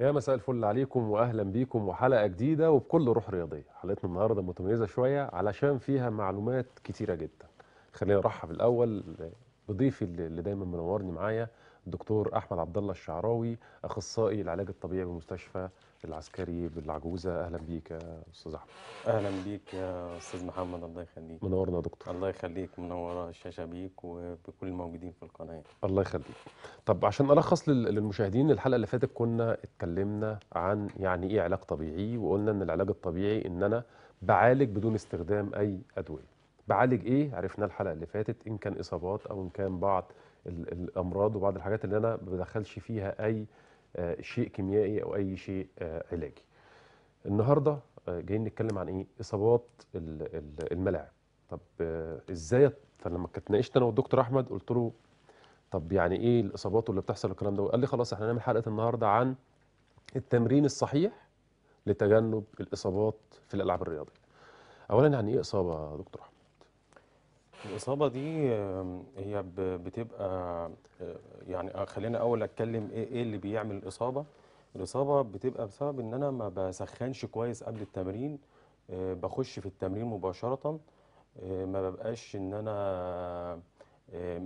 يا مساء الفل عليكم واهلا بيكم وحلقه جديده وبكل روح رياضيه حلقتنا النهارده متميزه شويه علشان فيها معلومات كتيره جدا خلينا نرحب الاول بضيفي اللي دايما منورني معايا الدكتور احمد عبد الله الشعراوي اخصائي العلاج الطبيعي بمستشفى العسكري بالعجوزه اهلا بيك يا استاذ احمد اهلا بيك يا استاذ محمد الله يخليك منورنا يا دكتور الله يخليك منور الشاشه بيك وبكل الموجودين في القناه الله يخليك طب عشان الخص للمشاهدين الحلقه اللي فاتت كنا اتكلمنا عن يعني ايه علاج طبيعي وقلنا ان العلاج الطبيعي ان انا بعالج بدون استخدام اي ادويه بعالج ايه عرفنا الحلقه اللي فاتت ان كان اصابات او ان كان بعض الامراض وبعض الحاجات اللي انا ما بدخلش فيها اي آه، شيء كيميائي او اي شيء آه، علاجي النهارده آه، جايين نتكلم عن ايه اصابات الملاعب طب ازاي فلما اتناقشت انا والدكتور احمد قلت له طب يعني ايه الاصابات واللي بتحصل الكلام ده قال لي خلاص احنا هنعمل حلقه النهارده عن التمرين الصحيح لتجنب الاصابات في الالعاب الرياضيه اولا يعني ايه اصابه يا دكتور احمد الإصابة دي هي بتبقى آه، يعني آه، خلينا أول أتكلم إيه, إيه اللي بيعمل الإصابة الإصابة بتبقى بسبب إن أنا ما بسخنش كويس قبل التمرين آه، بخش في التمرين مباشرة ما ببقاش إن أنا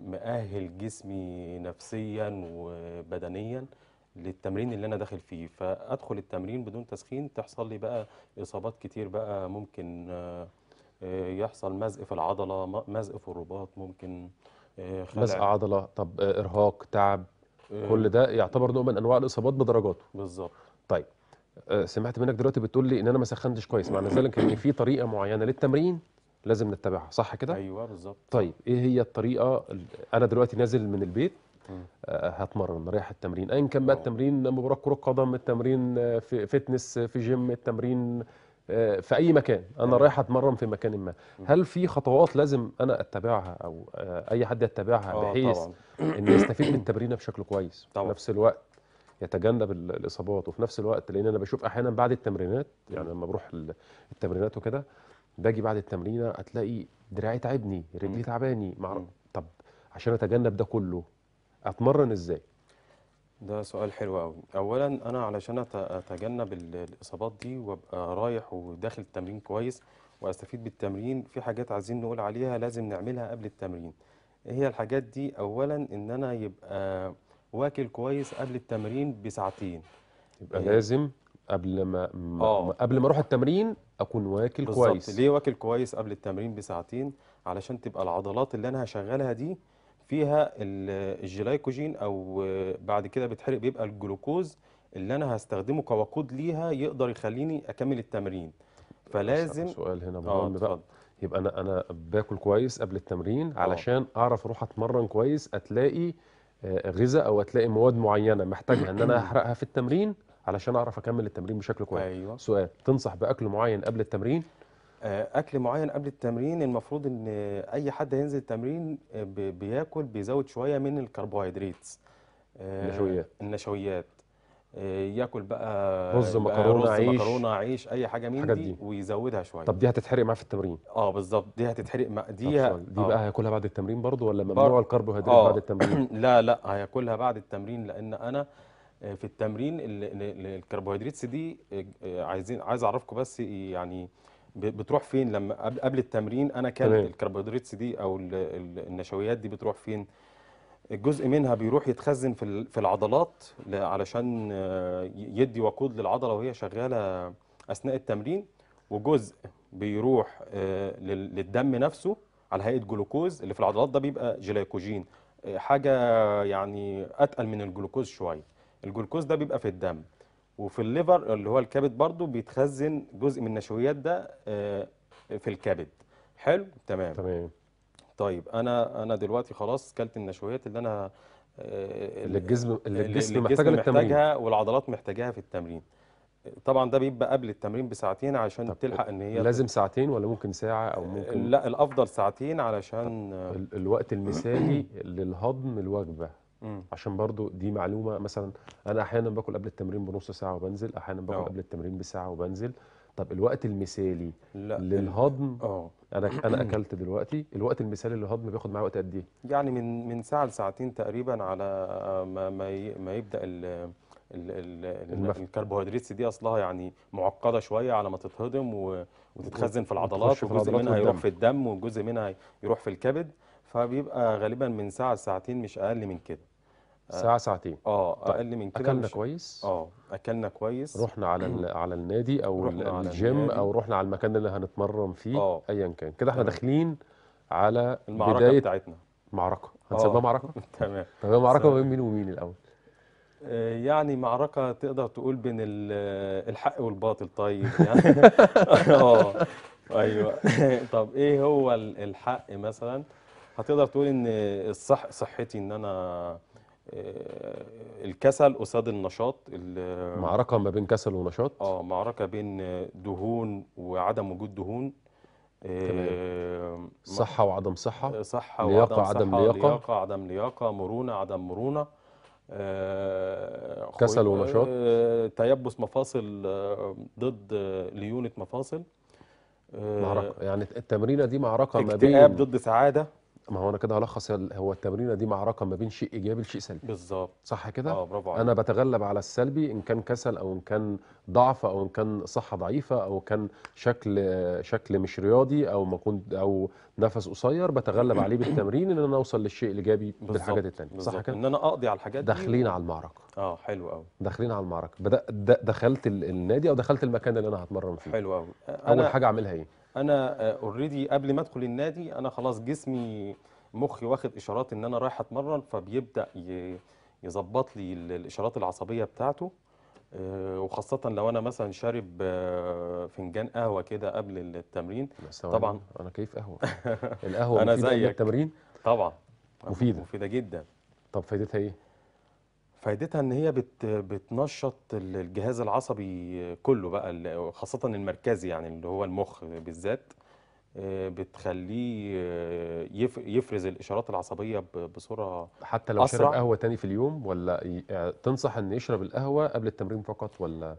مأهل جسمي نفسيا وبدنيا للتمرين اللي انا داخل فيه فادخل التمرين بدون تسخين تحصل لي بقى اصابات كتير بقى ممكن آه، يحصل مزق في العضله مزق في الرباط ممكن آه، مزق عضله طب آه، ارهاق تعب كل ده يعتبر نوع من انواع الاصابات بدرجاته بالظبط طيب سمعت منك دلوقتي بتقول لي ان انا ما سخنتش كويس معنى ذلك ان في طريقه معينه للتمرين لازم نتبعها صح كده ايوه بالظبط طيب ايه هي الطريقه انا دلوقتي نازل من البيت هتمرن رايح التمرين ايا كان بقى التمرين مباراه كره قدم التمرين في فتنس في جيم التمرين آه، في اي مكان انا رايح اتمرن في مكان ما هل في خطوات لازم انا اتبعها او آه، اي حد يتبعها آه، بحيث ان يستفيد من تمرينه بشكل كويس طبعا. في نفس الوقت يتجنب الاصابات وفي نفس الوقت لان انا بشوف احيانا بعد التمرينات يعني لما بروح التمرينات وكده باجي بعد التمرينه هتلاقي دراعي تعبني رجلي تعباني طب عشان اتجنب ده كله اتمرن ازاي ده سؤال حلو قوي اولا انا علشان اتجنب الاصابات دي وابقى رايح وداخل التمرين كويس واستفيد بالتمرين في حاجات عايزين نقول عليها لازم نعملها قبل التمرين ايه هي الحاجات دي اولا ان انا يبقى واكل كويس قبل التمرين بساعتين يبقى إيه؟ لازم قبل ما آه. قبل ما اروح التمرين اكون واكل بالزبط. كويس ليه واكل كويس قبل التمرين بساعتين علشان تبقى العضلات اللي انا هشغلها دي فيها الجلايكوجين او آه، بعد كده بتحرق بيبقى الجلوكوز اللي انا هستخدمه كوقود ليها يقدر يخليني اكمل التمرين فلازم سؤال هنا آه، مهم آه بقى يبقى انا انا باكل كويس قبل التمرين آه. علشان أوه. اعرف اروح اتمرن كويس اتلاقي غذاء او اتلاقي مواد معينه محتاجها ان انا احرقها في التمرين علشان اعرف اكمل التمرين بشكل كويس أيوة. سؤال تنصح باكل معين قبل التمرين آه، اكل معين قبل التمرين المفروض ان اي حد هينزل التمرين آه، بياكل بيزود شويه من الكربوهيدرات آه، النشويات النشويات ياكل بقى رز مكرونه عيش مكرونه عيش اي حاجه من دي, دي ويزودها شويه طب دي هتتحرق معاه في التمرين اه بالظبط دي هتتحرق مع دي دي بقى هياكلها بعد التمرين برضو ولا ممنوع الكربوهيدرات بعد التمرين لا لا هياكلها بعد التمرين لان انا في التمرين الكربوهيدرات دي عايزين عايز اعرفكم بس يعني بتروح فين لما قبل التمرين انا كانت الكربوهيدرات دي او النشويات دي بتروح فين جزء منها بيروح يتخزن في في العضلات علشان يدي وقود للعضله وهي شغاله اثناء التمرين وجزء بيروح آه، للدم نفسه على هيئه جلوكوز اللي في العضلات ده بيبقى جلايكوجين آه، حاجه يعني اتقل من الجلوكوز شويه الجلوكوز ده بيبقى في الدم وفي الليفر اللي هو الكبد برضو بيتخزن جزء من النشويات ده آه، في الكبد حلو تمام تمام طيب انا انا دلوقتي خلاص كلت النشويات اللي انا آه، اللي الجسم اللي الجسم محتاجها للتمرين والعضلات محتاجاها في التمرين طبعا ده بيبقى قبل التمرين بساعتين عشان تلحق ان هي لازم ساعتين ولا ممكن ساعه او آه، ممكن لا الافضل ساعتين علشان الوقت المثالي للهضم الوجبه مم. عشان برضو دي معلومه مثلا انا احيانا باكل قبل التمرين بنص ساعه وبنزل احيانا باكل أوه. قبل التمرين بساعه وبنزل طب الوقت المثالي لا. للهضم اه انا انا اكلت دلوقتي الوقت المثالي للهضم بياخد معاه وقت قد ايه يعني من من ساعه لساعتين تقريبا على آه، ما ما يبدا ال الكربوهيدرات دي اصلها يعني معقده شويه على ما تتهضم وتتخزن في العضلات وجزء منها يروح في الدم وجزء منها يروح في الكبد فبيبقى غالبا من ساعه لساعتين مش اقل من كده ساعه آه، ساعتين اه طيب، اقل من كده اكلنا مش... كويس اه اكلنا كويس رحنا على على النادي او الجيم او رحنا على المكان اللي هنتمرن فيه آه، ايا كان كده احنا داخلين على المعركه بداية بتاعتنا معركه هنسميها آه، معركه تمام طب معركه بين مين ومين الاول يعني معركة تقدر تقول بين الحق والباطل طيب يعني اه ايوه طب ايه هو الحق مثلا هتقدر تقول ان الصح صحتي ان انا آه، الكسل قصاد النشاط معركه ما بين كسل ونشاط اه معركه بين دهون وعدم وجود دهون تمام. آه، صحه وعدم صحه آه، صحه لياقه وعدم عدم صحة لياقه لياقه عدم لياقه مرونه عدم مرونه كسل ونشاط تيبس مفاصل ضد ليونه مفاصل معركه يعني التمرينه دي معركه ما بين اكتئاب ضد سعاده ما هو انا كده هلخص هو التمرينه دي معركه ما بين شيء ايجابي لشيء سلبي بالظبط صح كده اه برافو عليك انا بتغلب على السلبي ان كان كسل او ان كان ضعف او ان كان صحه ضعيفه او كان شكل شكل مش رياضي او ما كنت او نفس قصير بتغلب عليه بالتمرين ان انا اوصل للشيء الايجابي بالحاجات الثانيه صح كده ان انا اقضي على الحاجات داخلين دي داخلين على المعركه اه حلو قوي داخلين على المعركه بدأ دخلت النادي او دخلت المكان اللي انا هتمرن فيه حلو قوي اول حاجه اعملها ايه انا اوريدي آه، قبل ما ادخل النادي انا خلاص جسمي مخي واخد اشارات ان انا رايح اتمرن فبيبدا يظبط لي الاشارات العصبيه بتاعته آه، وخاصة لو أنا مثلا شارب آه، فنجان قهوة كده قبل التمرين طبعا أنا كيف قهوة القهوة أنا زيك التمرين طبعا مفيدة مفيدة جدا طب فايدتها إيه؟ فائدتها ان هي بت بتنشط الجهاز العصبي كله بقى خاصه المركزي يعني اللي هو المخ بالذات آه، بتخليه آه، يفرز الاشارات العصبيه بصوره حتى لو أسرع. شرب قهوه تاني في اليوم ولا آه، تنصح ان يشرب القهوه قبل التمرين فقط ولا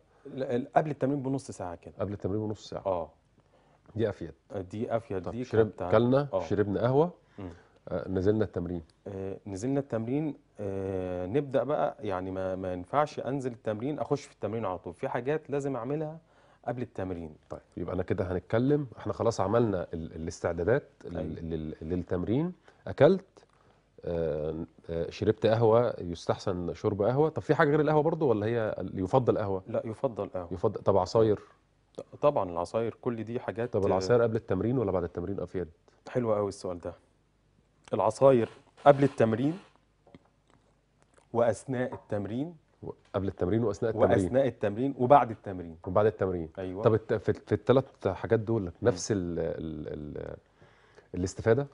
قبل التمرين بنص ساعه كده قبل التمرين بنص ساعه اه دي افيد دي افيد دي شرب كلنا شربنا قهوه آه، نزلنا التمرين آه، نزلنا التمرين آه، نبدا بقى يعني ما, ما ينفعش انزل التمرين اخش في التمرين على طول في حاجات لازم اعملها قبل التمرين طيب يبقى انا كده هنتكلم احنا خلاص عملنا الاستعدادات أيوه. للتمرين اكلت شربت قهوه يستحسن شرب قهوه طب في حاجه غير القهوه برضو ولا هي يفضل قهوه لا يفضل قهوه يفضل طب عصاير طبعا العصاير كل دي حاجات طب العصاير قبل التمرين ولا بعد التمرين افيد حلو قوي السؤال ده العصاير قبل التمرين واثناء التمرين قبل التمرين واثناء التمرين واثناء التمرين وبعد التمرين وبعد التمرين ايوه طب في الثلاث حاجات دول نفس الـ الـ الـ الاستفاده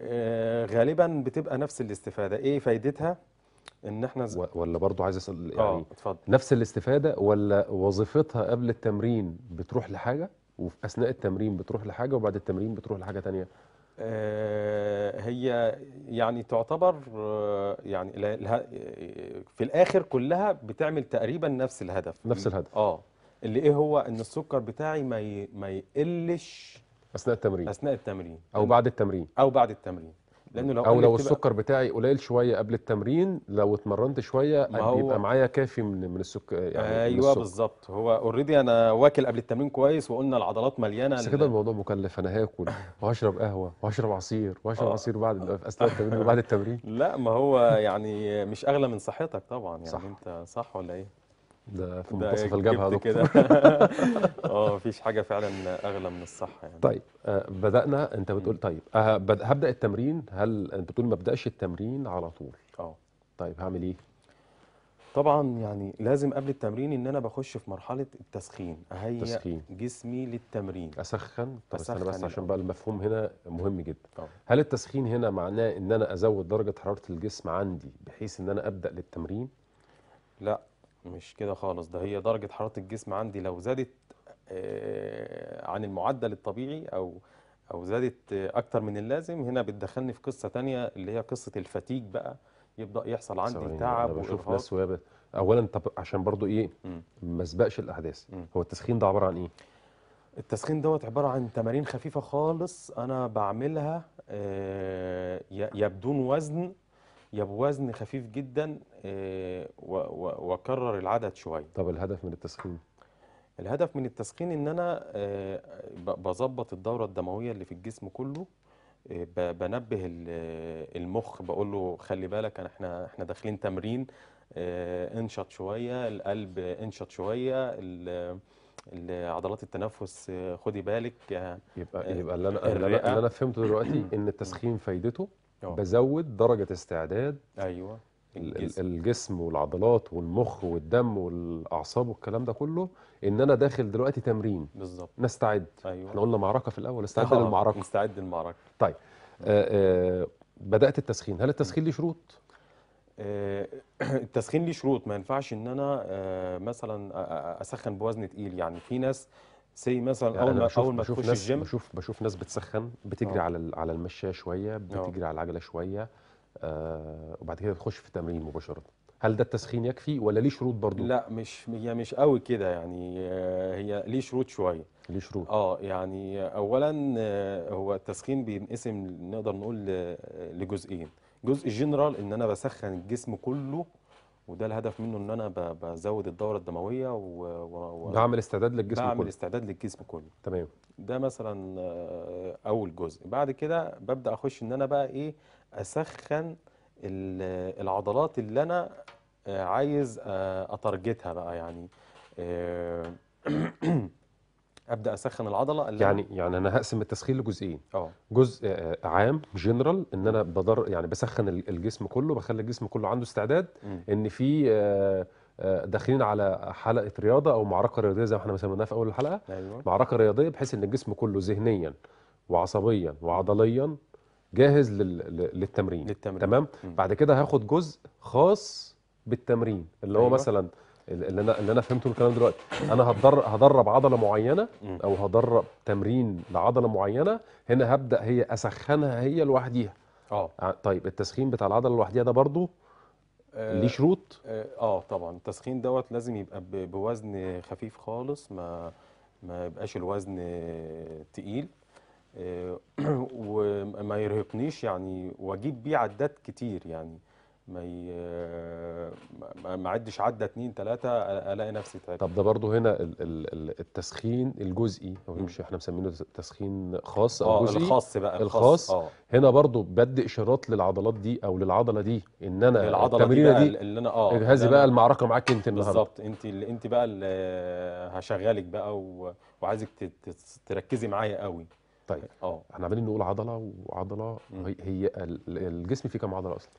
آه غالبا بتبقى نفس الاستفاده ايه فايدتها ان احنا ز... ولا برضو عايز اسال آه، يعني اه اتفضل نفس الاستفاده ولا وظيفتها قبل التمرين بتروح لحاجه وفي اثناء التمرين بتروح لحاجه وبعد التمرين بتروح لحاجه ثانيه؟ آه، هي يعني تعتبر آه، يعني آه، في الاخر كلها بتعمل تقريبا نفس الهدف نفس الهدف اه اللي ايه هو ان السكر بتاعي ما ما يقلش اثناء التمرين اثناء التمرين او بعد التمرين او بعد التمرين لانه لو او لو السكر بتاعي قليل شويه قبل التمرين لو اتمرنت شويه ما هو يبقى معايا كافي من من يعني أيوة، السكر يعني ايوه بالظبط هو اوريدي انا واكل قبل التمرين كويس وقلنا العضلات مليانه بس كده الموضوع مكلف انا هاكل وهشرب قهوه وهشرب عصير وهشرب آه. عصير بعد اثناء التمرين وبعد التمرين لا ما هو يعني مش اغلى من صحتك طبعا يعني صح. انت صح ولا ايه؟ ده في منتصف الجبهه ده كده اه مفيش حاجه فعلا اغلى من الصحه يعني طيب آه، بدانا انت بتقول طيب آه، هبدا التمرين هل انت بتقول ما ابداش التمرين على طول اه طيب هعمل ايه طبعا يعني لازم قبل التمرين ان انا بخش في مرحله التسخين اهيئ تسخين. جسمي للتمرين اسخن طب استنى بس عشان بقى المفهوم هنا مهم جدا طبعا. اه. هل التسخين هنا معناه ان انا ازود درجه حراره الجسم عندي بحيث ان انا ابدا للتمرين لا مش كده خالص ده هي درجة حرارة الجسم عندي لو زادت آه، عن المعدل الطبيعي أو أو زادت آه، أكتر من اللازم هنا بتدخلني في قصة تانية اللي هي قصة الفتيج بقى يبدأ يحصل عندي تعب وإرهاق أولا طب عشان برضو إيه ما اسبقش الأحداث هو التسخين ده عبارة عن إيه؟ التسخين دوت عبارة عن تمارين خفيفة خالص أنا بعملها آه، يا بدون وزن يا بوزن خفيف جدا واكرر العدد شويه طب الهدف من التسخين الهدف من التسخين ان انا آه، بظبط الدوره الدمويه اللي في الجسم كله آه، بنبه آه، المخ بقول له خلي بالك احنا احنا داخلين تمرين انشط شويه القلب انشط شويه عضلات التنفس خدي بالك يبقى يبقى اللي انا اللي انا فهمته دلوقتي ان التسخين فايدته بزود درجه استعداد ايوه الجسم. الجسم والعضلات والمخ والدم والاعصاب والكلام ده كله ان انا داخل دلوقتي تمرين بالظبط نستعد أيوة. احنا قلنا معركه في الاول نستعد آه. للمعركه نستعد للمعركه طيب آه آه بدات التسخين هل التسخين ليه شروط آه التسخين ليه شروط ما ينفعش ان انا آه مثلا اسخن بوزن تقيل يعني في ناس سي مثلا يعني اول ما اول ما تخش الجيم بشوف بشوف ناس بتسخن بتجري أوه. على على المشايه شويه آه. بتجري أوه. على العجله شويه آه، وبعد كده تخش في التمرين مباشره هل ده التسخين يكفي ولا ليه شروط برضو لا مش هي يعني مش قوي كده يعني آه، هي ليه شروط شويه ليه شروط اه يعني اولا آه، هو التسخين بينقسم نقدر نقول لجزئين جزء جنرال ان انا بسخن الجسم كله وده الهدف منه ان انا بزود الدوره الدمويه و, و... بعمل استعداد للجسم بعمل كله بعمل استعداد للجسم كله تمام ده مثلا اول جزء بعد كده ببدا اخش ان انا بقى ايه اسخن العضلات اللي انا آه، عايز آه، اتارجتها بقى يعني آه، ابدا اسخن العضله اللي يعني يعني انا هقسم التسخين لجزئين اه جزء عام جنرال ان انا بضر يعني بسخن الجسم كله بخلي الجسم كله عنده استعداد م. ان في داخلين على حلقه رياضه او معركه رياضيه زي ما احنا سميناها في اول الحلقه أيوة. معركه رياضيه بحيث ان الجسم كله ذهنيا وعصبيا وعضليا جاهز لل... للتمرين. للتمرين تمام مم. بعد كده هاخد جزء خاص بالتمرين اللي هو أيوة. مثلا اللي انا اللي انا فهمته من الكلام دلوقتي انا هدرب هدرب عضله معينه او هدرب تمرين لعضله معينه هنا هبدا هي اسخنها هي لوحديها اه, آه، طيب التسخين بتاع العضله لوحديها ده برضو آه، ليه شروط اه, آه طبعا التسخين دوت لازم يبقى بوزن خفيف خالص ما ما يبقاش الوزن تقيل آه، وما يرهقنيش يعني واجيب بيه عدات كتير يعني ما ي... آه، ما عدش عدى اتنين تلاته الاقي نفسي تعبت طب ده برضه هنا التسخين الجزئي او مش احنا مسمينه تسخين خاص او آه، جزئي اه الخاص بقى الخاص الخاص هنا برضه بدي اشارات للعضلات دي او للعضله دي ان انا التمرينه دي, دي اللي انا اه اجهزي بقى المعركه معاك انت النهارده بالظبط انت اللي انت بقى اللي هشغلك بقى و... وعايزك تركزي معايا قوي طيب اه احنا عمالين نقول عضله وعضله هي, هي الجسم فيه كام عضله اصلا؟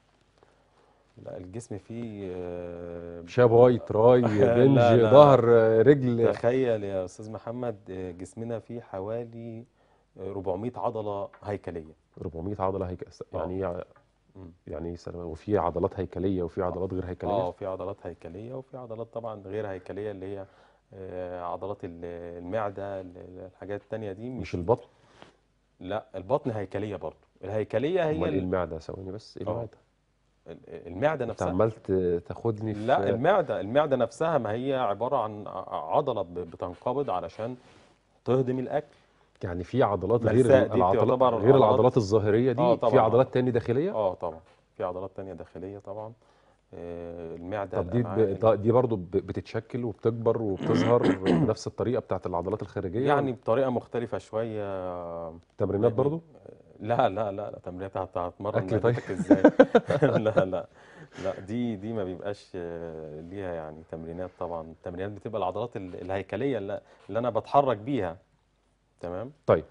لا الجسم فيه آه، شاب وايت راي رنج ظهر رجل تخيل يا استاذ محمد جسمنا فيه حوالي 400 عضله هيكليه 400 عضله هيكليه آه. يعني يعني سلام وفي عضلات هيكليه وفي عضلات غير هيكليه اه في عضلات هيكليه وفي عضلات طبعا غير هيكليه اللي هي آه، عضلات المعده الحاجات التانية دي مش, مش البطن لا البطن هيكليه برضه الهيكليه هي امال إيه المعده ثواني بس ايه آه. المعده المعده نفسها انت عمال تاخدني في لا المعده المعده نفسها ما هي عباره عن عضله بتنقبض علشان تهضم الاكل يعني في عضلات غير العضلات غير العضلات الظاهريه دي آه في عضلات تاني داخليه اه طبعا في عضلات تانية داخليه طبعا آه، المعده طب دي دي برضه بتتشكل وبتكبر وبتظهر بنفس الطريقه بتاعت العضلات الخارجيه يعني بطريقه مختلفه شويه تمرينات برضه آه، لا لا لا, لا تمرينات هتمرن اكل طيب ازاي لا لا لا دي دي ما بيبقاش آه، ليها يعني تمرينات طبعا التمرينات بتبقى العضلات الهيكليه اللي, اللي انا بتحرك بيها تمام طيب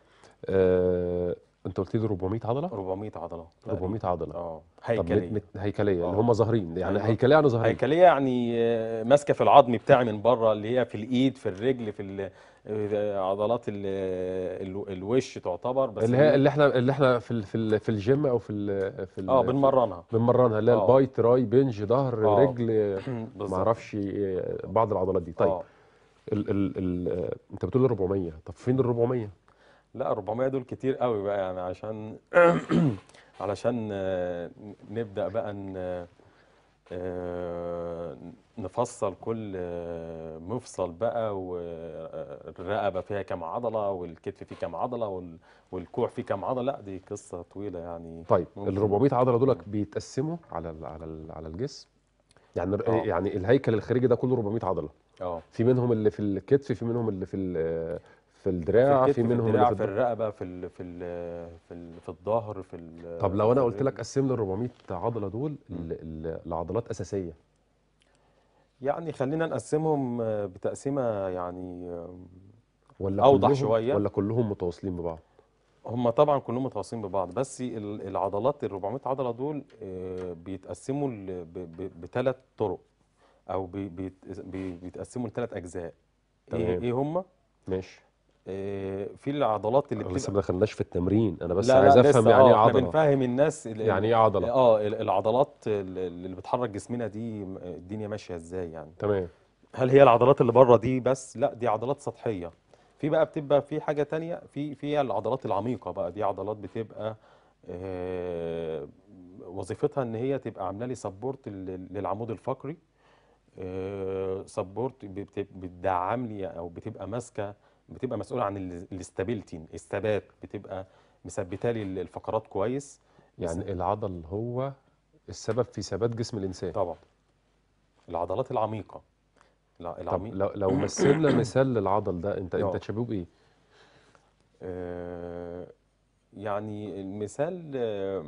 آه انت قلت لي 400 عضله 400 عضله 400 عضله اه هيكليه مت... هيكليه اللي يعني اه. هم ظاهرين يعني أوه. هيكليه يعني ظاهرين هيكليه يعني آه، ماسكه في العظم بتاعي من بره اللي هي في الايد في الرجل في ال... آه، عضلات ال... ال... الوش تعتبر بس اللي هي اللي احنا اللي احنا في ال... في, ال... في الجيم او في ال... في ال... اه بنمرنها بنمرنها اللي هي الباي تراي بنج ظهر رجل ما اعرفش بعض العضلات دي طيب ال... ال... ال... انت بتقول 400 طب فين ال 400 لا 400 دول كتير قوي بقى يعني عشان علشان آه، نبدا بقى آه، نفصل كل آه، مفصل بقى والرقبه فيها كام عضله والكتف فيه كام عضله والكوع فيه كام عضله لا دي قصه طويله يعني طيب ال 400 عضله دولك بيتقسموا على على على الجسم يعني أوه. يعني الهيكل الخارجي ده كله 400 عضله اه في منهم اللي في الكتف في منهم اللي في في الدراع في, في منهم في, الدراع في الرقبه في الـ في الـ في, الـ في الظهر في طب لو انا قلت لك قسم لي ال 400 عضله دول لعضلات اساسيه يعني خلينا نقسمهم آه، بتقسيمه يعني آه، ولا اوضح شويه ولا كلهم متواصلين ببعض هم طبعا كلهم متواصلين ببعض بس العضلات ال 400 عضله دول آه، بيتقسموا بثلاث طرق او بيتقسموا لثلاث اجزاء إيه، تمام. ايه هم ماشي في العضلات اللي بتبقى لسه ما دخلناش في التمرين انا بس عايز افهم يعني ايه آه، عضله بنفهم الناس يعني ايه عضله اه العضلات اللي بتحرك جسمنا دي الدنيا ماشيه ازاي يعني تمام هل هي العضلات اللي بره دي بس لا دي عضلات سطحيه في بقى بتبقى في حاجه تانية في في العضلات العميقه بقى دي عضلات بتبقى آه، وظيفتها ان هي تبقى عامله لي سبورت للعمود الفقري سبورت آه، بتدعم لي او بتبقى ماسكه بتبقى مسؤوله عن الاستابيلتي الثبات بتبقى مثبته لي الفقرات كويس يعني العضل هو السبب في ثبات جسم الانسان طبعا العضلات العميقه لا العميق. طب لو لو مثلنا مثال للعضل ده انت انت تشبهه آه. بايه آه، يعني المثال آه،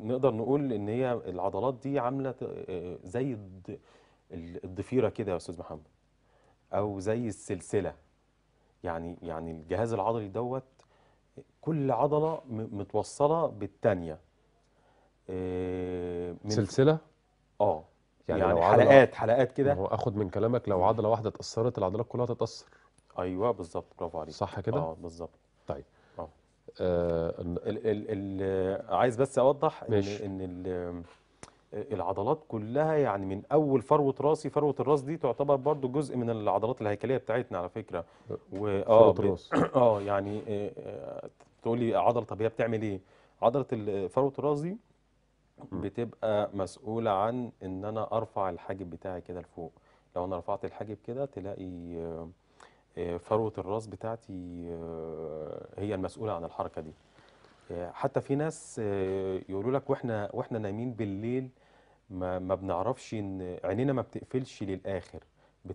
نقدر نقول ان هي العضلات دي عامله زي الضفيره كده يا استاذ محمد او زي السلسله يعني يعني الجهاز العضلي دوت كل عضله متوصله بالثانيه آه، سلسله اه يعني, يعني حلقات حلقات كده هو اخد من كلامك لو عضله واحده اتاثرت العضلات كلها تتاثر ايوه بالظبط برافو عليك صح كده اه بالظبط طيب اه, آه ال ال ال عايز بس اوضح ماشي. ان ان العضلات كلها يعني من اول فروه راسي فروه الراس دي تعتبر برضو جزء من العضلات الهيكليه بتاعتنا على فكره و... اه الراس اه يعني آه، آه، لي عضله طب هي بتعمل ايه عضله فروه الراس دي بتبقى مسؤوله عن ان انا ارفع الحاجب بتاعي كده لفوق لو انا رفعت الحاجب كده تلاقي آه، فروه الراس بتاعتي هي المسؤوله عن الحركه دي حتى في ناس يقولوا لك واحنا واحنا نايمين بالليل ما ما بنعرفش ان عينينا ما بتقفلش للاخر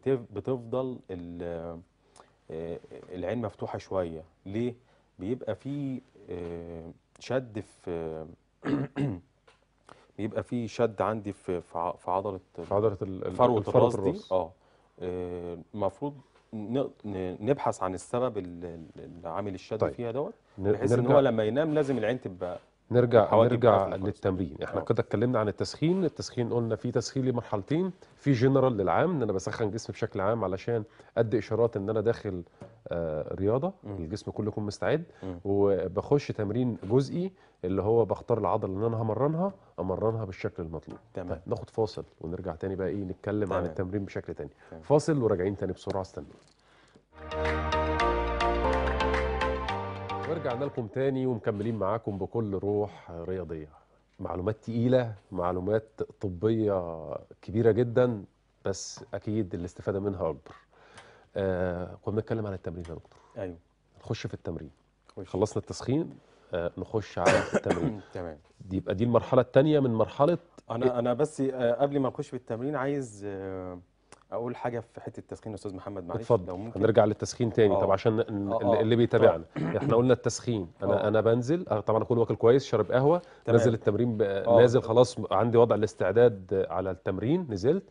بتفضل آه، العين مفتوحة شوية ليه؟ بيبقى في آه، شد في بيبقى في شد عندي في في في عضلة في عضلة الفروه فروة الراس دي آه. اه المفروض نبحث عن السبب اللي عامل الشد طيب فيها دوت بحيث ان هو لما ينام لازم العين تبقى نرجع حوادث نرجع للتمرين احنا كده آه. اتكلمنا عن التسخين التسخين قلنا في تسخين لمرحلتين في جنرال للعام ان انا بسخن جسمي بشكل عام علشان ادي اشارات ان انا داخل آه رياضه م. الجسم كله يكون مستعد م. وبخش تمرين جزئي اللي هو بختار العضله اللي انا همرنها امرنها بالشكل المطلوب تمام طيب، ناخد فاصل ونرجع تاني بقى ايه نتكلم تمام. عن التمرين بشكل تاني تمام. فاصل وراجعين تاني بسرعه استنوا رجعنا لكم تاني ومكملين معاكم بكل روح رياضيه معلومات تقيله معلومات طبيه كبيره جدا بس اكيد الاستفاده منها اكبر آه كنا بنتكلم عن التمرين يا دكتور ايوه نخش في التمرين خش. خلصنا التسخين آه نخش على التمرين تمام دي يبقى دي المرحله الثانيه من مرحله انا انا بس آه قبل ما نخش في التمرين عايز آه اقول حاجه في حته التسخين استاذ محمد معلش اتفضل هنرجع للتسخين تاني طب آه. عشان اللي آه، آه. اللي بيتابعنا احنا قلنا التسخين انا أوه. انا بنزل طبعا اكون واكل كويس شارب قهوه تمام. نزل التمرين نازل خلاص عندي وضع الاستعداد على التمرين نزلت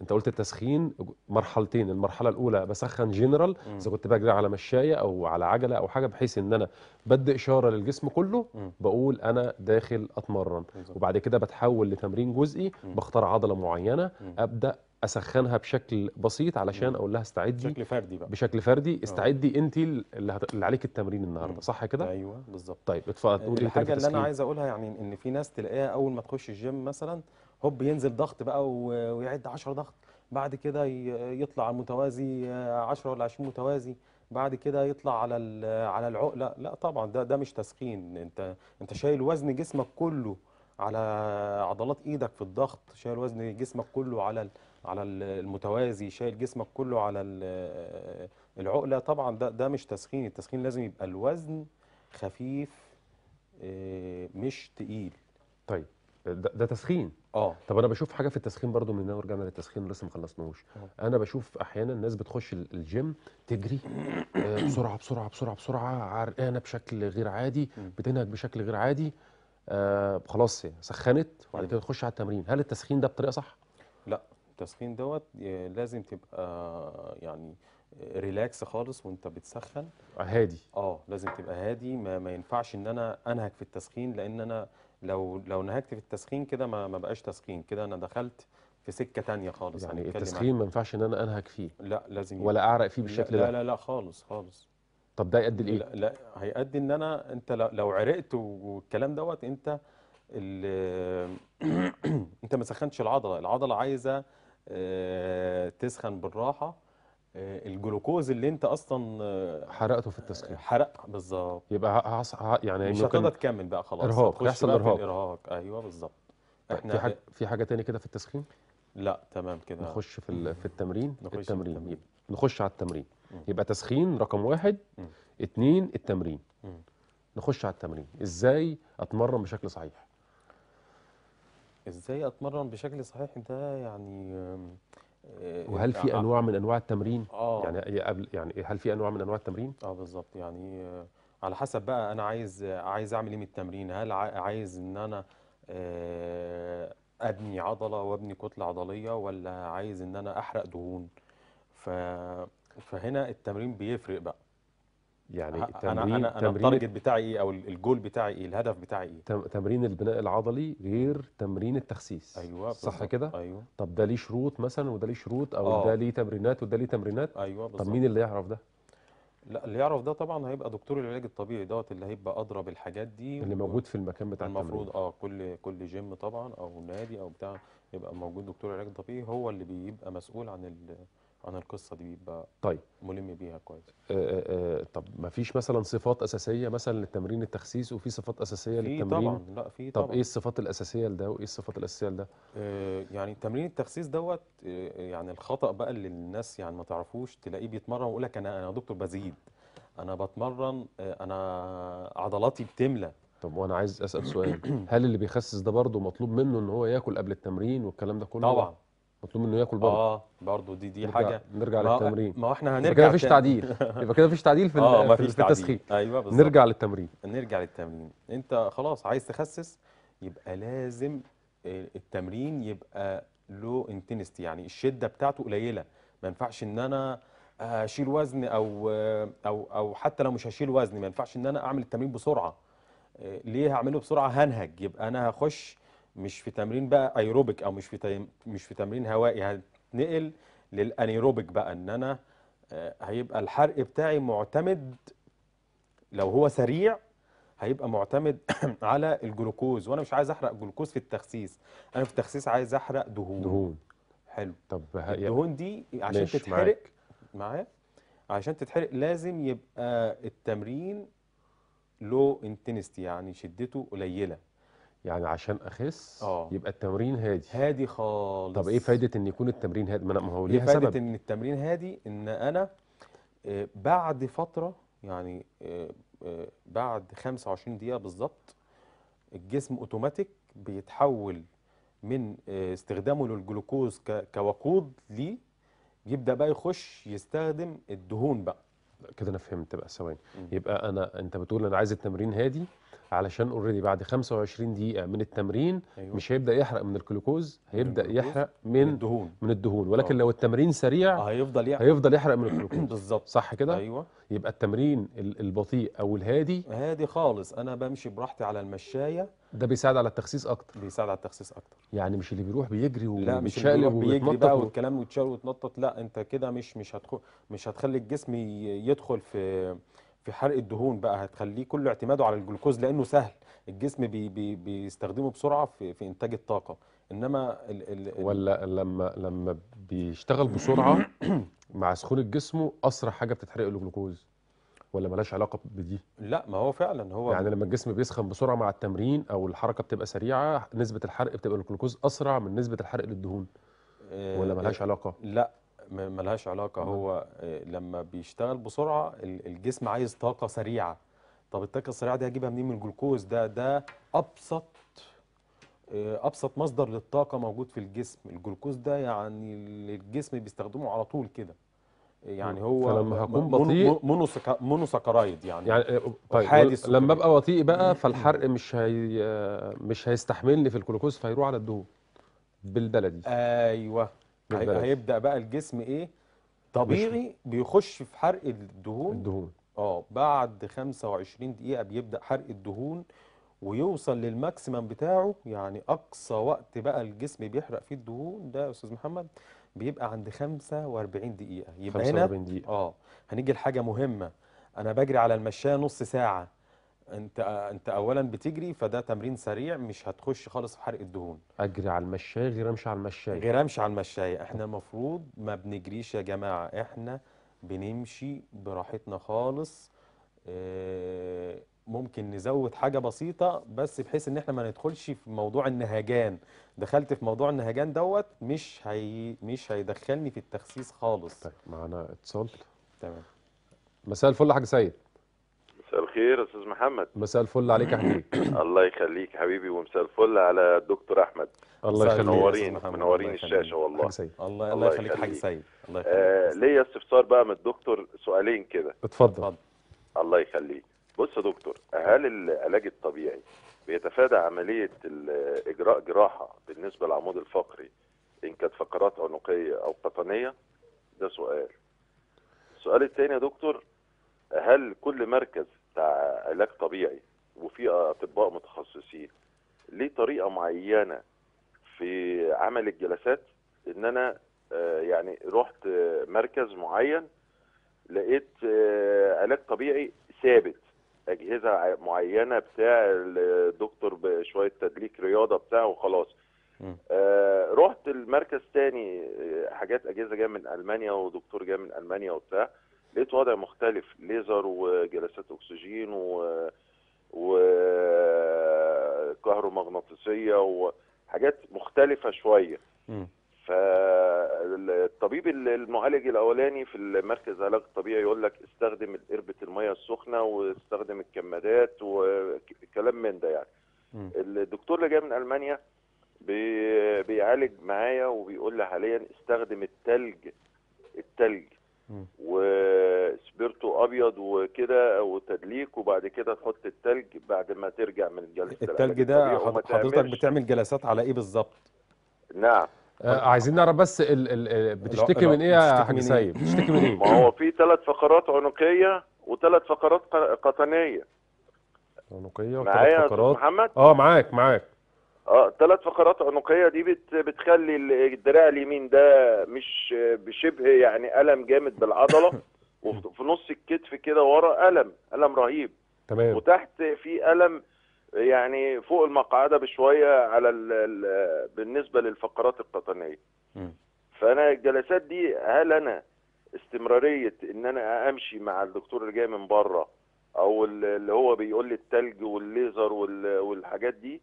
انت قلت التسخين مرحلتين المرحله الاولى بسخن جنرال اذا كنت بجري على مشايه او على عجله او حاجه بحيث ان انا بدي اشاره للجسم كله م. بقول انا داخل اتمرن بالزبط. وبعد كده بتحول لتمرين جزئي بختار عضله معينه م. ابدا اسخنها بشكل بسيط علشان اقول لها استعدي بشكل فردي بقى بشكل فردي آه. استعدي انت اللي, هت... اللي عليك التمرين النهارده صح كده ايوه بالظبط طيب اتفضل آه، الحاجه اللي انا عايز اقولها يعني ان في ناس تلاقيها اول ما تخش الجيم مثلا هوب ينزل ضغط بقى ويعد 10 ضغط بعد كده يطلع متوازي 10 آه، ولا 20 متوازي بعد كده يطلع على على العقله لا طبعا ده ده مش تسخين انت انت شايل وزن جسمك كله على عضلات ايدك في الضغط شايل وزن جسمك كله على على المتوازي شايل جسمك كله على العقله طبعا ده ده مش تسخين التسخين لازم يبقى الوزن خفيف آه، مش تقيل طيب ده, ده تسخين اه طب انا بشوف حاجه في التسخين برضو من ورجعنا للتسخين لسه ما خلصناهوش آه. انا بشوف احيانا الناس بتخش الجيم تجري آه، بسرعه بسرعه بسرعه بسرعه عرقانه بشكل غير عادي بتنهج بشكل غير عادي آه خلاص يعني سخنت وبعد طيب. كده تخش على التمرين هل التسخين ده بطريقه صح لا التسخين دوت لازم تبقى يعني ريلاكس خالص وانت بتسخن هادي اه لازم تبقى هادي ما, ما ينفعش ان انا انهك في التسخين لان انا لو لو نهكت في التسخين كده ما, ما بقاش تسخين كده انا دخلت في سكه تانية خالص يعني التسخين ما ينفعش ان انا انهك فيه لا لازم ولا اعرق فيه بالشكل لا ده لا لا لا خالص خالص طب ده يؤدي لايه؟ لا, لا هيؤدي ان انا انت لو عرقت والكلام دوت انت انت ما سخنتش العضله العضله عايزه آه، تسخن بالراحه آه، الجلوكوز اللي انت اصلا آه، حرقته في التسخين حرق بالظبط يبقى يعني مش هتقدر تكمل بقى خلاص ارهاق يحصل ارهاق ارهاق ايوه بالظبط طيب، احنا في حاجه في حاجه تاني كده في التسخين لا تمام كده نخش في في التمرين نخش التمرين, التمرين. نخش على التمرين م. يبقى تسخين رقم واحد م. اتنين التمرين م. نخش على التمرين ازاي اتمرن بشكل صحيح ازاي اتمرن بشكل صحيح ده يعني آه، وهل في آه، انواع من انواع التمرين آه. يعني إيه قبل يعني إيه، هل في انواع من انواع التمرين اه بالظبط يعني آه، على حسب بقى انا عايز عايز اعمل ايه من التمرين هل عايز ان انا ابني عضله وابني كتله عضليه ولا عايز ان انا احرق دهون ف فهنا التمرين بيفرق بقى يعني التمرين انا انا, أنا التارجت بتاعي ايه او الجول بتاعي ايه الهدف بتاعي ايه تمرين البناء العضلي غير تمرين التخسيس ايوه صح كده أيوة. طب ده ليه شروط مثلا وده ليه شروط او ده آه. ليه تمرينات وده ليه تمرينات ايوه بالظبط طب مين اللي يعرف ده لا اللي يعرف ده طبعا هيبقى دكتور العلاج الطبيعي دوت اللي هيبقى ادرى بالحاجات دي اللي موجود في المكان بتاع المفروض التمرين. اه كل كل جيم طبعا او نادي او بتاع يبقى موجود دكتور العلاج الطبيعي هو اللي بيبقى مسؤول عن ال... انا القصه دي بيبقى طيب ملم بيها كويس آآ آه، آآ آه، آه، طب ما فيش مثلا صفات اساسيه مثلا للتمرين التخسيس وفي صفات اساسيه للتمرين طبعا لا في طبعا طب ايه الصفات الاساسيه لده وايه الصفات الاساسيه لده يعني تمرين التخسيس دوت يعني الخطا بقى اللي الناس يعني ما تعرفوش تلاقيه بيتمرن ويقول لك انا انا دكتور بزيد انا بتمرن انا عضلاتي بتملى طب وانا عايز اسال سؤال هل اللي بيخسس ده برضه مطلوب منه ان هو ياكل قبل التمرين والكلام ده كله طبعا مطلوب منه ياكل برضه اه برضه دي دي نرجع حاجه نرجع ما للتمرين ما احنا هنرجع كده مفيش تعديل يبقى كده مفيش تعديل في, آه في, في التسخين ايوه بالظبط نرجع للتمرين نرجع للتمرين انت خلاص عايز تخسس يبقى لازم التمرين يبقى لو انتنستي يعني الشده بتاعته قليله ما ينفعش ان انا اشيل وزن او او او حتى لو مش هشيل وزن ما ينفعش ان انا اعمل التمرين بسرعه آه، ليه هعمله بسرعه هنهج يبقى انا هخش مش في تمرين بقى ايروبيك او مش في مش في تمرين هوائي هتنقل للانيروبيك بقى ان انا آه، هيبقى الحرق بتاعي معتمد لو هو سريع هيبقى معتمد على الجلوكوز وانا مش عايز احرق جلوكوز في التخسيس انا في التخسيس عايز احرق دهون دهون حلو طب يعني الدهون دي عشان تتحرق معايا عشان تتحرق لازم يبقى التمرين لو انتنستي يعني شدته قليله يعني عشان اخس أوه. يبقى التمرين هادي هادي خالص طب ايه فايده ان يكون التمرين هادي ما هو ليه إيه فايده سبب. ان التمرين هادي ان انا آه، بعد فتره يعني آه، آه، بعد 25 دقيقه بالظبط الجسم اوتوماتيك بيتحول من استخدامه للجلوكوز كوقود ليه يبدا بقى يخش يستخدم الدهون بقى كده انا فهمت بقى ثواني يبقى انا انت بتقول انا عايز التمرين هادي علشان اوريدي بعد 25 دقيقه من التمرين أيوة. مش هيبدا يحرق من الجلوكوز هيبدا من أيوه. يحرق من, من الدهون من الدهون ولكن أوه. لو التمرين سريع آه، هيفضل يحرق هيفضل يحرق من الجلوكوز بالظبط صح كده ايوه يبقى التمرين البطيء او الهادي هادي خالص انا بمشي براحتي على المشايه ده بيساعد على التخسيس اكتر بيساعد على التخسيس اكتر يعني مش اللي بيروح بيجري لا مش اللي بيروح بيجري بقى والكلام ويتشقلب ويتنطط لا انت كده مش مش هتخ... مش هتخلي الجسم يدخل في في حرق الدهون بقى هتخليه كله اعتماده على الجلوكوز لانه سهل الجسم بي بي بيستخدمه بسرعه في, في انتاج الطاقه انما ال ال ولا لما لما بيشتغل بسرعه مع سخونه جسمه اسرع حاجه بتتحرق له الجلوكوز ولا ملاش علاقه بدي لا ما هو فعلا هو يعني لما الجسم بيسخن بسرعه مع التمرين او الحركه بتبقى سريعه نسبه الحرق بتبقى الجلوكوز اسرع من نسبه الحرق للدهون آه، ولا ملهاش آه، علاقه لا ملهاش علاقه هو نعم. آه، لما بيشتغل بسرعه الجسم عايز طاقه سريعه طب الطاقه السريعه دي هجيبها منين من الجلوكوز ده ده ابسط ابسط مصدر للطاقه موجود في الجسم الجلوكوز ده يعني الجسم بيستخدمه على طول كده يعني هو فلما هكون بطيء سكرايد يعني يعني آه، طيب حادث لما ابقى بطيء بقى فالحرق مش هي مش هيستحملني في الجلوكوز فيروح على الدهون بالبلدي ايوه بالبلدي. هيبدا بقى الجسم ايه طبيعي بيخش في حرق الدهون الدهون اه بعد 25 دقيقه بيبدا حرق الدهون ويوصل للماكسيمم بتاعه يعني اقصى وقت بقى الجسم بيحرق فيه الدهون ده يا استاذ محمد بيبقى عند 45 دقيقة يبقى 45 دقيقة. اه هنيجي لحاجة مهمة انا بجري على المشاية نص ساعة انت انت اولا بتجري فده تمرين سريع مش هتخش خالص في حرق الدهون اجري على المشاية غير امشي على المشاية غير امشي على المشاية احنا المفروض ما بنجريش يا جماعة احنا بنمشي براحتنا خالص آه، ممكن نزود حاجة بسيطة بس بحيث ان احنا ما ندخلش في موضوع النهجان دخلت في موضوع النهجان دوت مش هي... مش هيدخلني في التخسيس خالص طيب معانا اتصال تمام مساء الفل يا حاج سيد مساء الخير استاذ محمد مساء الفل عليك يا حبيبي الله يخليك حبيبي ومساء الفل على الدكتور احمد الله يخليك منورين منورين الشاشه والله حاج سيد. الله الله يخليك حاج سيد الله آه، يخليك ليا استفسار بقى من الدكتور سؤالين كده اتفضل الله يخليك بص يا دكتور هل العلاج الطبيعي بيتفادى عمليه اجراء جراحه بالنسبه للعمود الفقري ان كانت فقرات عنقيه او قطنيه ده سؤال السؤال الثاني يا دكتور هل كل مركز بتاع علاج طبيعي وفي اطباء متخصصين ليه طريقه معينه في عمل الجلسات ان انا آه، يعني رحت مركز معين لقيت آه، علاج طبيعي ثابت اجهزه معينه بتاع الدكتور بشويه تدليك رياضه بتاعه وخلاص آه، رحت المركز تاني آه، حاجات اجهزه جايه من المانيا ودكتور جاي من المانيا وبتاع لقيت وضع مختلف ليزر وجلسات اكسجين و وكهرومغناطيسيه وحاجات مختلفه شويه فالطبيب المعالج الاولاني في المركز العلاج الطبيعي يقول لك استخدم قربه الميه السخنه واستخدم الكمادات وكلام من ده يعني الدكتور اللي جاي من المانيا بي... بيعالج معايا وبيقول لي حاليا استخدم التلج التلج وسبيرتو ابيض وكده وتدليك وبعد كده تحط التلج بعد ما ترجع من الجلسه التلج ده حضرتك بتعمل جلسات على ايه بالظبط؟ نعم آه طيب. عايزين نعرف بس الـ الـ بتشتكي من ايه يا حاج إيه؟ سيد؟ بتشتكي من ايه؟ ما هو في ثلاث فقرات عنقيه وثلاث فقرات قطنيه عنقيه وثلاث فقرات محمد؟ اه معاك معاك اه ثلاث فقرات عنقيه دي بت بتخلي الدراع اليمين ده مش بشبه يعني الم جامد بالعضله وفي نص الكتف كده ورا الم الم رهيب تمام وتحت في الم يعني فوق المقعده بشويه على الـ الـ بالنسبه للفقرات القطنيه فانا الجلسات دي هل انا استمراريه ان انا امشي مع الدكتور اللي جاي من بره او اللي هو بيقول لي التلج والليزر والحاجات دي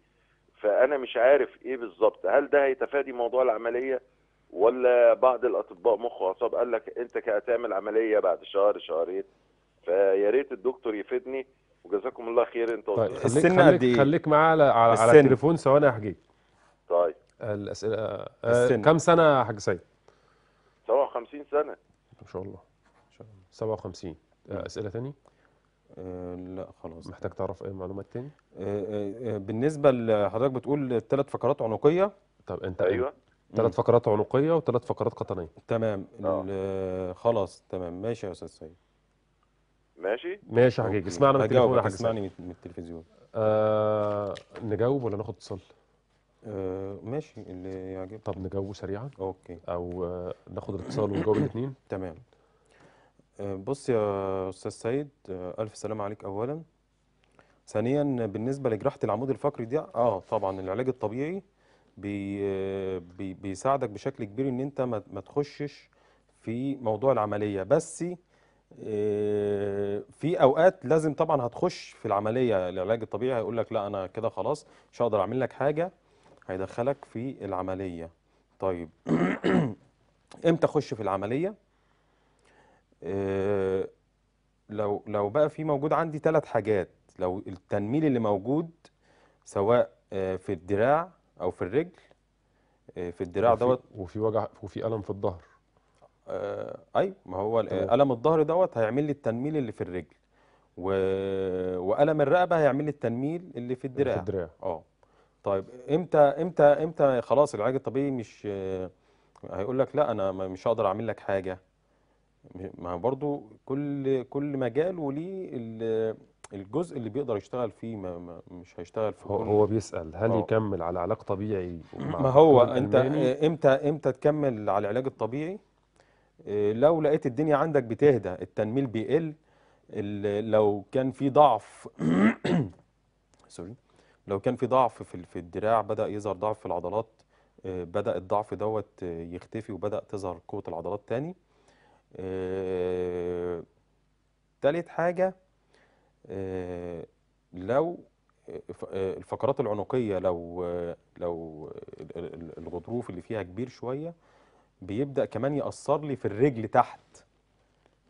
فانا مش عارف ايه بالظبط هل ده هيتفادي موضوع العمليه ولا بعض الاطباء مخ واعصاب قال لك انت هتعمل عمليه بعد شهر شهرين فيا ريت الدكتور يفيدني وجزاكم الله خير انتوا طيب خليك, خليك, خليك معاه على على, التليفون ثواني يا حجيج طيب الاسئله آه كم سنه يا حاج سيد؟ 57 سنه ما شاء الله 57 آه، اسئله ثاني آه، لا خلاص محتاج تعرف اي معلومات تاني؟ آه، بالنسبه لحضرتك بتقول ثلاث فقرات عنقيه طب انت ايوه ثلاث فقرات عنقيه وثلاث فقرات قطنيه تمام خلاص تمام ماشي يا استاذ سيد ماشي ماشي حقيقي حجاج اسمعنا من التليفون احسن اسمعني من التلفزيون آه نجاوب ولا ناخد اتصال؟ آه ماشي اللي يعجبك طب نجاوبه سريعا اوكي او آه ناخد الاتصال ونجاوب الاثنين تمام آه، بص يا استاذ سيد آه، الف سلام عليك اولا ثانيا بالنسبه لجراحه العمود الفقري دي اه طبعا العلاج الطبيعي بي آه، بي بيساعدك بشكل كبير ان انت ما تخشش في موضوع العمليه بس آه، في اوقات لازم طبعا هتخش في العمليه العلاج الطبيعي هيقول لك لا انا كده خلاص مش هقدر اعمل لك حاجه هيدخلك في العمليه طيب امتى اخش في العمليه آه، لو لو بقى في موجود عندي ثلاث حاجات لو التنميل اللي موجود سواء آه، في الدراع او في الرجل في الدراع دوت وفي وجع وفي الم في الظهر آه ايوه ما هو الم الظهر دوت هيعمل لي التنميل اللي في الرجل و... والم الرقبه هيعمل لي التنميل اللي في الدراع في الدراع اه طيب امتى امتى امتى خلاص العلاج الطبيعي مش هيقول لك لا انا مش هقدر اعمل لك حاجه ما برضو كل كل مجال وليه الجزء اللي بيقدر يشتغل فيه ما ما مش هيشتغل في هو, هو بيسال هل أوه. يكمل على علاج طبيعي ما هو انت امتى امتى تكمل على العلاج الطبيعي إيه، لو لقيت الدنيا عندك بتهدى التنميل بيقل لو كان في ضعف سوري لو كان في ضعف في في الدراع بدا يظهر ضعف في العضلات إيه، بدا الضعف دوت يختفي وبدا تظهر قوه العضلات تاني إيه، تالت حاجه لو الفقرات العنقيه لو لو الغضروف اللي فيها كبير شويه بيبدا كمان ياثر لي في الرجل تحت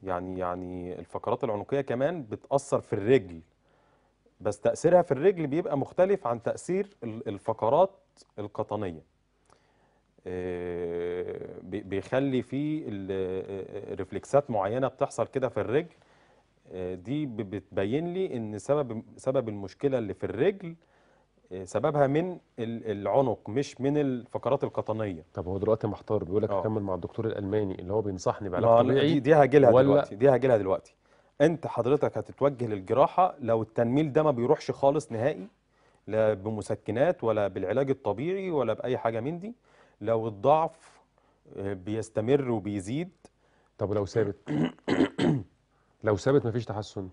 يعني يعني الفقرات العنقيه كمان بتاثر في الرجل بس تاثيرها في الرجل بيبقى مختلف عن تاثير الفقرات القطنيه آه، بيخلي في آه، ريفلكسات معينه بتحصل كده في الرجل آه، دي بتبين لي ان سبب سبب المشكله اللي في الرجل آه، سببها من العنق مش من الفقرات القطنيه طب هو دلوقتي محتار بيقول لك اكمل آه. مع الدكتور الالماني اللي هو بينصحني بعلاج طبيعي دي, هجيلها هاجي لها دلوقتي دي هاجي دلوقتي انت حضرتك هتتوجه للجراحه لو التنميل ده ما بيروحش خالص نهائي لا بمسكنات ولا بالعلاج الطبيعي ولا باي حاجه من دي لو الضعف آه، بيستمر وبيزيد طب لو ثابت لو ثابت مفيش تحسن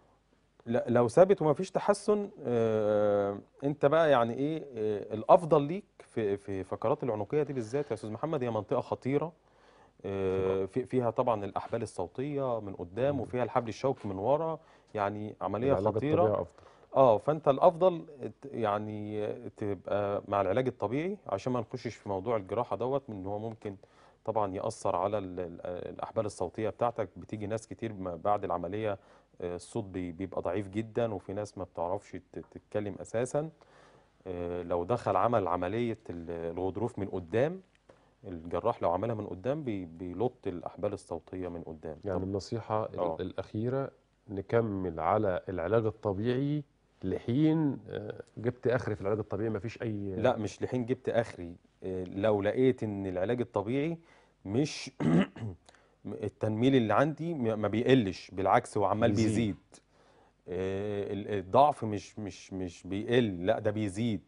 لو ثابت وما فيش تحسن آه، انت بقى يعني ايه آه، الافضل ليك في في فقرات العنقيه دي بالذات يا استاذ محمد هي منطقه خطيره آه، في فيها طبعا الاحبال الصوتيه من قدام وفيها الحبل الشوكي من ورا يعني عمليه خطيره أفضل. اه فانت الافضل يعني تبقى مع العلاج الطبيعي عشان ما نخشش في موضوع الجراحه دوت من هو ممكن طبعا ياثر على الاحبال الصوتيه بتاعتك بتيجي ناس كتير بعد العمليه آه، الصوت بيبقى ضعيف جدا وفي ناس ما بتعرفش تتكلم اساسا آه، لو دخل عمل عمليه الغضروف من قدام الجراح لو عملها من قدام بيلط الاحبال الصوتيه من قدام يعني النصيحه أوه. آه. الاخيره نكمل على العلاج الطبيعي لحين جبت اخري في العلاج الطبيعي مفيش اي لا مش لحين جبت اخري لو لقيت ان العلاج الطبيعي مش التنميل اللي عندي ما بيقلش بالعكس هو عمال بيزيد, آه، الضعف مش مش مش بيقل لا ده بيزيد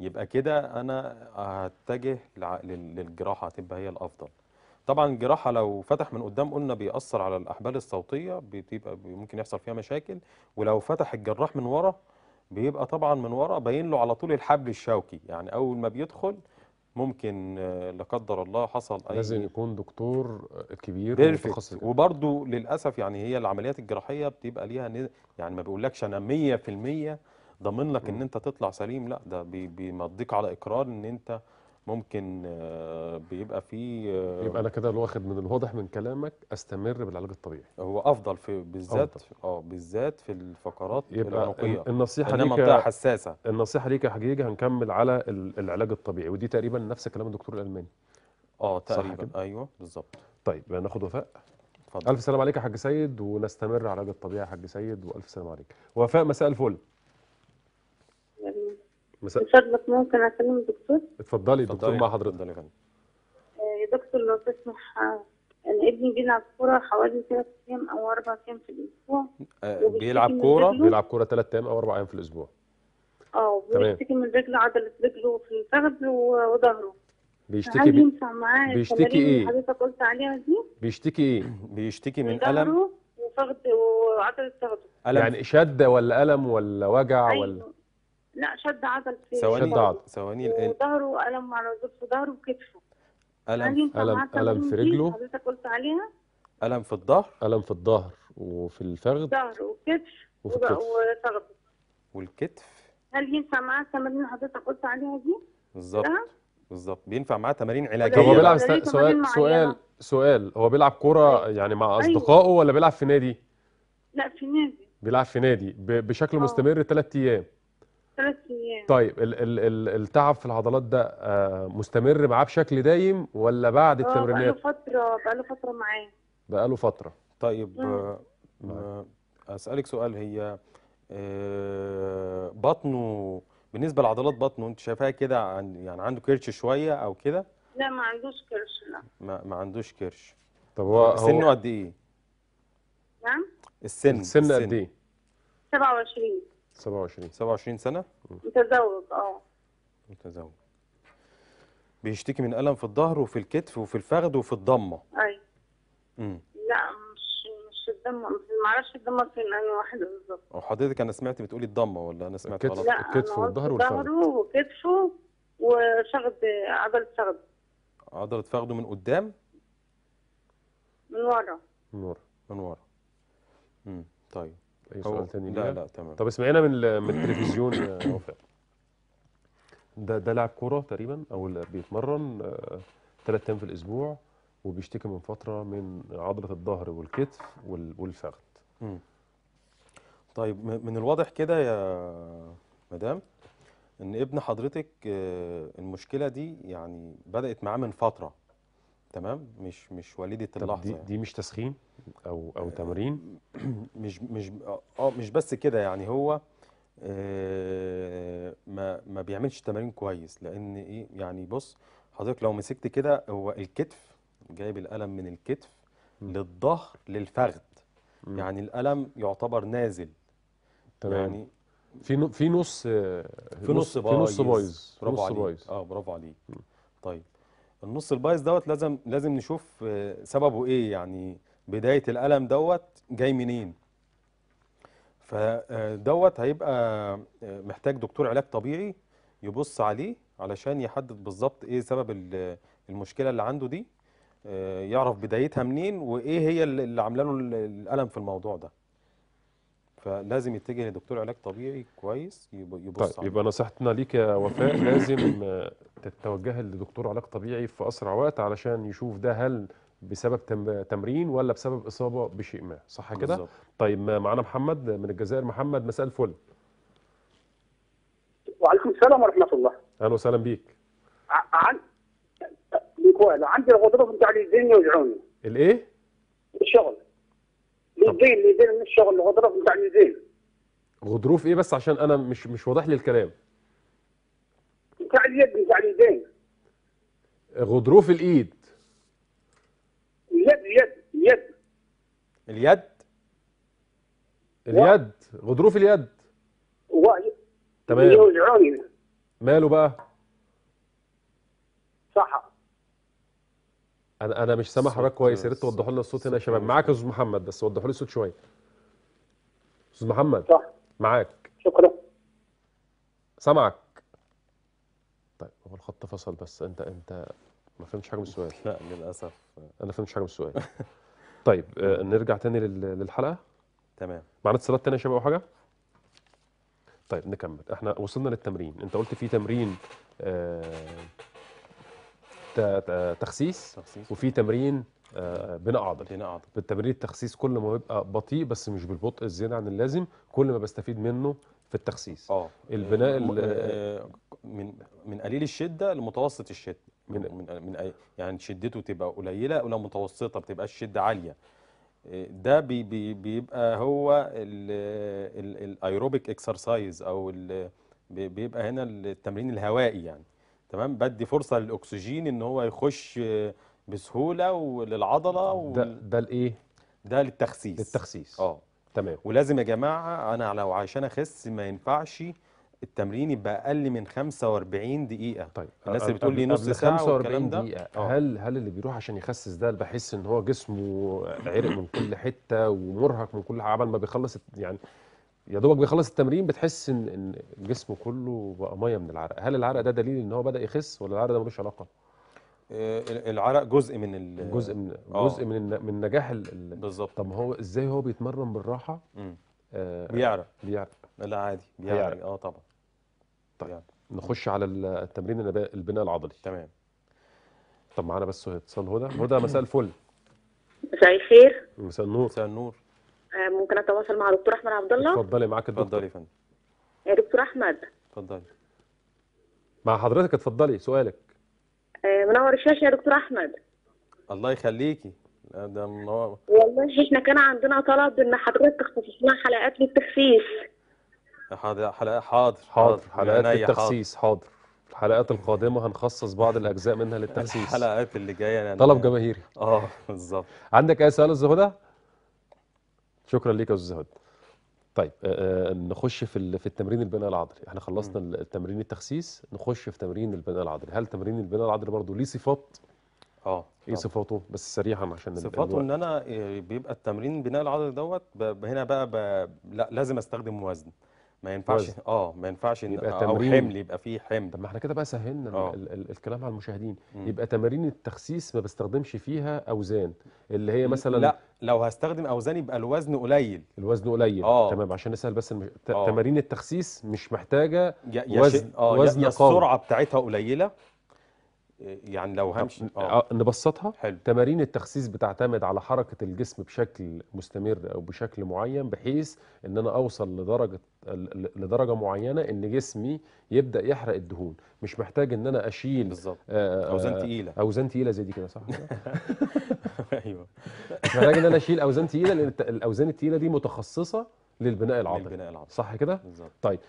يبقى كده انا هتجه للجراحه هتبقى هي الافضل طبعا الجراحه لو فتح من قدام قلنا بيأثر على الاحبال الصوتيه بتبقى ممكن يحصل فيها مشاكل ولو فتح الجراح من ورا بيبقى طبعا من ورا باين له على طول الحبل الشوكي يعني اول ما بيدخل ممكن آه، لا قدر الله حصل اي لازم يكون دكتور آه، كبير متخصص وبرده للاسف يعني هي العمليات الجراحيه بتبقى ليها يعني ما بيقولكش انا 100% ضامن لك ان انت تطلع سليم لا ده بيمضيك على اقرار ان انت ممكن آه، بيبقى فيه آه، يبقى انا كده واخد من الواضح من كلامك استمر بالعلاج الطبيعي هو افضل في بالذات اه بالذات في الفقرات يبقى العنقيه النصيحه ليك منطقه حساسه النصيحه ليك يا حجيج هنكمل على العلاج الطبيعي ودي تقريبا نفس كلام الدكتور الالماني اه تقريبا ايوه بالظبط طيب ناخد وفاء اتفضل الف سلام عليك يا حاج سيد ونستمر على العلاج الطبيعي يا حاج سيد والف سلام عليك وفاء مساء الفل مساء فضلك ممكن اكلم الدكتور؟ اتفضلي دكتور مع حضرتك اتفضلي يا آه، دكتور لو تسمح انا آه، يعني ابني بيلعب كوره حوالي ثلاث ايام او اربع ايام في الاسبوع آه، بيلعب كوره بيلعب كوره ثلاث ايام او اربع ايام في الاسبوع اه بيشتكي من رجله عضله رجله في الفخذ وظهره بيشتكي بي... بيشتكي ايه؟ حضرتك قلت عليها دي بيشتكي ايه؟ بيشتكي من الم وفخذ وعضله فخذه يعني شده ولا الم ولا وجع أيوه. ولا لا شد عضل في ثواني عضل ثواني الان ظهره الم على في ظهره وكتفه الم الم الم في رجله حضرتك قلت عليها الم في الظهر الم في الظهر وفي الفخذ ظهر وكتف وفي الكتف وفخذ والكتف هل ينفع معاه التمارين حضرتك قلت عليها دي؟ بالظبط بالظبط بينفع معاه تمارين علاجيه هو بيلعب سؤال سؤال سؤال, سؤال هو بيلعب كوره طيب. يعني مع طيب. اصدقائه أيوة. ولا بيلعب في نادي؟ لا في نادي بيلعب في نادي بشكل أوه. مستمر ثلاث ايام ثلاث ايام طيب ال ال ال التعب في العضلات ده آه، مستمر معاه بشكل دايم ولا بعد آه، التمرينات؟ بقاله فتره بقاله فتره معاه بقاله فتره طيب آه، اسالك سؤال هي بطنه بالنسبه لعضلات بطنه انت شايفاها كده عن يعني عنده كرش شويه او كده؟ لا ما عندوش كرش لا ما, ما عندوش كرش طب هو سنه قد ايه؟ نعم السن السن قد ايه؟ 27 27 27 سنة؟ متزوج اه متزوج بيشتكي من ألم في الظهر وفي الكتف وفي الفخذ وفي الضمة أيوة لا مش مش الضمة ما اعرفش الضمة فين أنا واحدة بالظبط هو حضرتك أنا سمعت بتقولي الضمة ولا أنا سمعت الكتف غلط؟ الكتف والظهر والفخذ ظهره وكتفه وفخذ عضلة فخذه عضلة فخذه من قدام؟ من ورا من ورا من ورا امم طيب اي سؤال ثاني لا لا تمام طب اسمعينا من من التلفزيون وفاء آه، ده ده لاعب كوره تقريبا او بيتمرن ثلاث آه، ايام في الاسبوع وبيشتكي من فتره من عضله الظهر والكتف والفخذ طيب من الواضح كده يا مدام ان ابن حضرتك آه، المشكله دي يعني بدات معاه من فتره تمام مش مش وليده اللحظه دي, يعني. دي مش تسخين او او آه، تمرين مش مش آه،, اه مش بس كده يعني هو آه ما ما بيعملش تمارين كويس لان ايه يعني بص حضرتك لو مسكت كده هو الكتف جايب القلم من الكتف م. للظهر للفخذ يعني القلم يعتبر نازل تمام يعني في في آه، نص في نص بايظ في نص بايظ برافو عليك اه برافو عليك طيب النص البايظ دوت لازم لازم نشوف آه، سببه ايه يعني بدايه الالم دوت جاي منين فدوت آه، هيبقى آه، محتاج دكتور علاج طبيعي يبص عليه علشان يحدد بالظبط ايه سبب المشكله اللي عنده دي يعرف بدايتها منين وايه هي اللي عامله له الالم في الموضوع ده فلازم يتجه لدكتور علاج طبيعي كويس يبص طيب عليه. يبقى نصيحتنا ليك يا وفاء لازم تتوجهي لدكتور علاج طبيعي في اسرع وقت علشان يشوف ده هل بسبب تمرين ولا بسبب اصابه بشيء ما صح كده طيب معانا محمد من الجزائر محمد مساء الفل وعليكم السلام ورحمه الله اهلا وسهلا بيك عن ولا عندي الغضروف بتاع اليدين يوجعوني الايه الشغل اليدين اليدين الشغل الغضروف بتاع اليدين غضروف ايه بس عشان انا مش مش واضح لي الكلام بتاع اليد بتاع اليدين غضروف الايد اليد يد يد اليد اليد غضروف اليد و... تمام يوجعوني ماله بقى صح انا انا مش سامع حضرتك كويس يا ريت توضحوا لنا الصوت هنا يا شباب معاك يا استاذ محمد بس وضحوا لي الصوت شويه استاذ محمد صح معاك شكرا سامعك هو الخط فصل بس انت انت ما فهمتش حاجه من السؤال لا للاسف انا ما فهمتش حاجه من السؤال طيب آه، نرجع تاني للحلقه تمام معانا اتصالات تانية يا شباب او حاجه طيب نكمل احنا وصلنا للتمرين انت قلت في تمرين آه، تخسيس, وفي تمرين آه، بناء عضل بناء عضل بالتمرين التخسيس كل ما بيبقى بطيء بس مش بالبطء الزياده عن اللازم كل ما بستفيد منه في التخسيس اه البناء آه، آه، من من قليل الشده لمتوسط الشده من من يعني شدته تبقى قليله ولا متوسطه بتبقى الشده عاليه آه، ده بي بي بيبقى هو الايروبيك اكسرسايز او بيبقى هنا التمرين الهوائي يعني تمام بدي فرصه للاكسجين ان هو يخش بسهوله وللعضله ده, ده الايه ده للتخسيس للتخسيس اه تمام ولازم يا جماعه انا لو عشان اخس ما ينفعش التمرين يبقى اقل من 45 دقيقه طيب الناس اللي بتقول لي نص ساعه 45 دقيقه أوه. هل هل اللي بيروح عشان يخسس ده بحس ان هو جسمه عرق من كل حته ومرهق من كل عبل ما بيخلص يعني يا دوبك بيخلص التمرين بتحس ان جسمه كله بقى ميه من العرق هل العرق ده دليل ان هو بدا يخس ولا العرق ده ملوش علاقه آه، العرق جزء من ال جزء من آه. جزء من من نجاح بالظبط طب هو ازاي هو بيتمرن بالراحه آه بيعرق بيعرق لا عادي بيعرق, بيعرق. اه طبعا طيب بيعرق. نخش على التمرين البناء العضلي تمام طب معانا بس اتصال هدى هدى مساء الفل مساء الخير مساء النور مساء النور آه، ممكن اتواصل مع دكتور احمد عبد الله اتفضلي معاك الدكتور اتفضلي يا فندم يا دكتور احمد اتفضلي مع حضرتك اتفضلي سؤالك آه، منور الشاشه يا دكتور احمد الله يخليكي ده منور والله احنا كان عندنا طلب ان حضرتك تخصص لنا حلقات للتخسيس حاضر حلقات حاضر حاضر حلقات يعني للتخسيس حاضر الحلقات القادمه هنخصص بعض الاجزاء منها للتخسيس الحلقات اللي جايه يعني طلب جماهيري اه بالظبط عندك اي سؤال يا هدى شكرا ليك يا استاذ هدى طيب آه،, آه، نخش في في التمرين البناء العضلي احنا خلصنا م. التمرين التخسيس نخش في تمرين البناء العضلي هل تمرين البناء العضلي برضه ليه صفات اه ايه صفاته بس سريعا عشان صفاته ان انا آه، بيبقى التمرين بناء العضلي دوت هنا بقى بقى لا لازم استخدم وزن ما ينفعش اه ما ينفعش إن يبقى او حمل يبقى فيه حمل طب ما احنا كده بقى سهلنا ال آه. ال الكلام على المشاهدين م. يبقى تمارين التخسيس ما بستخدمش فيها اوزان اللي هي مثلا لا لو هستخدم اوزان يبقى الوزن قليل الوزن قليل أوه. تمام عشان نسهل بس المش... آه. تمارين التخسيس مش محتاجه وزن آه. وزن يا السرعه بتاعتها قليله يعني لو همشي آه،, آه. نبسطها حلو. تمارين التخسيس بتعتمد على حركة الجسم بشكل مستمر أو بشكل معين بحيث إن أنا أوصل لدرجة لدرجة معينة إن جسمي يبدأ يحرق الدهون مش محتاج إن أنا أشيل بالظبط آه، أوزان آه، تقيلة أوزان تقيلة زي دي كده صح؟ أيوه محتاج إن أنا أشيل أوزان تقيلة لأن الأوزان التقيلة دي متخصصة للبناء العضلي للبناء العضلي صح كده؟ بالظبط طيب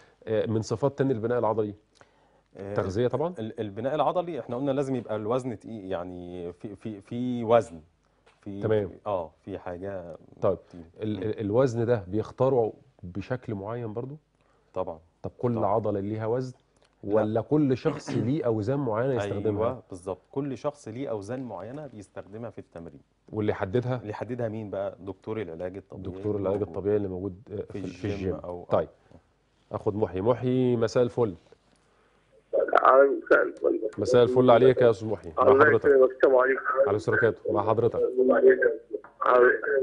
من صفات تاني البناء العضلي آه، تغذيه طبعا البناء العضلي احنا قلنا لازم يبقى الوزن تقيل يعني في في في وزن في تمام اه في حاجه طيب ال الوزن ده بيختاروا بشكل معين برضو طبعا طب كل طبعا. عضله ليها وزن ولا لا. كل شخص ليه اوزان معينه يستخدمها ايوه بالظبط كل شخص ليه اوزان معينه بيستخدمها في التمرين واللي يحددها اللي يحددها مين بقى دكتور العلاج الطبيعي دكتور العلاج الطبيعي اللي موجود آه، في, في الجيم, الجيم. أو طيب اخد محي محي مساء الفل عليك مساء الفل مساء الفل عليك يا صبحي مع حضرتك على بركاته مع حضرتك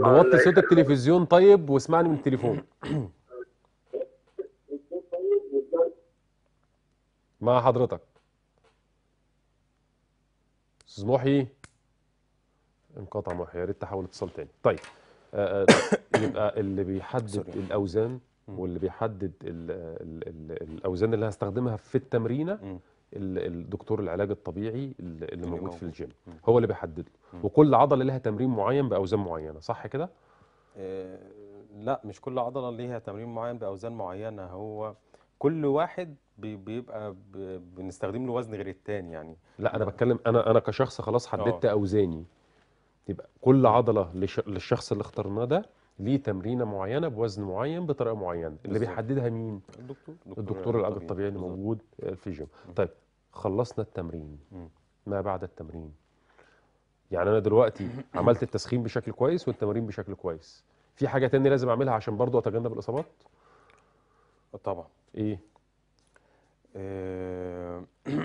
نوطي صوت التلفزيون طيب واسمعني من التليفون مع حضرتك استاذ محي انقطع محي يا ريت تحاول اتصال تاني طيب آه، آه، يبقى اللي بيحدد الاوزان واللي بيحدد الـ الـ الـ الاوزان اللي هستخدمها في التمرينه الدكتور العلاج الطبيعي اللي موجود في الجيم هو اللي بيحدده وكل عضله لها تمرين معين باوزان معينه صح كده إيه لا مش كل عضله ليها تمرين معين باوزان معينه هو كل واحد بيبقى بنستخدم له وزن غير التاني يعني لا انا بتكلم انا انا كشخص خلاص حددت آه. اوزاني يبقى كل عضله للشخص اللي اخترناه ده ليه تمرينه معينه بوزن معين بطريقه معينه اللي بيحددها مين الدكتور الدكتور العلاج يعني الطبيعي اللي موجود آه، في الجيم طيب خلصنا التمرين ما بعد التمرين يعني انا دلوقتي عملت التسخين بشكل كويس والتمرين بشكل كويس في حاجه تانية لازم اعملها عشان برضو اتجنب الاصابات طبعا ايه آه،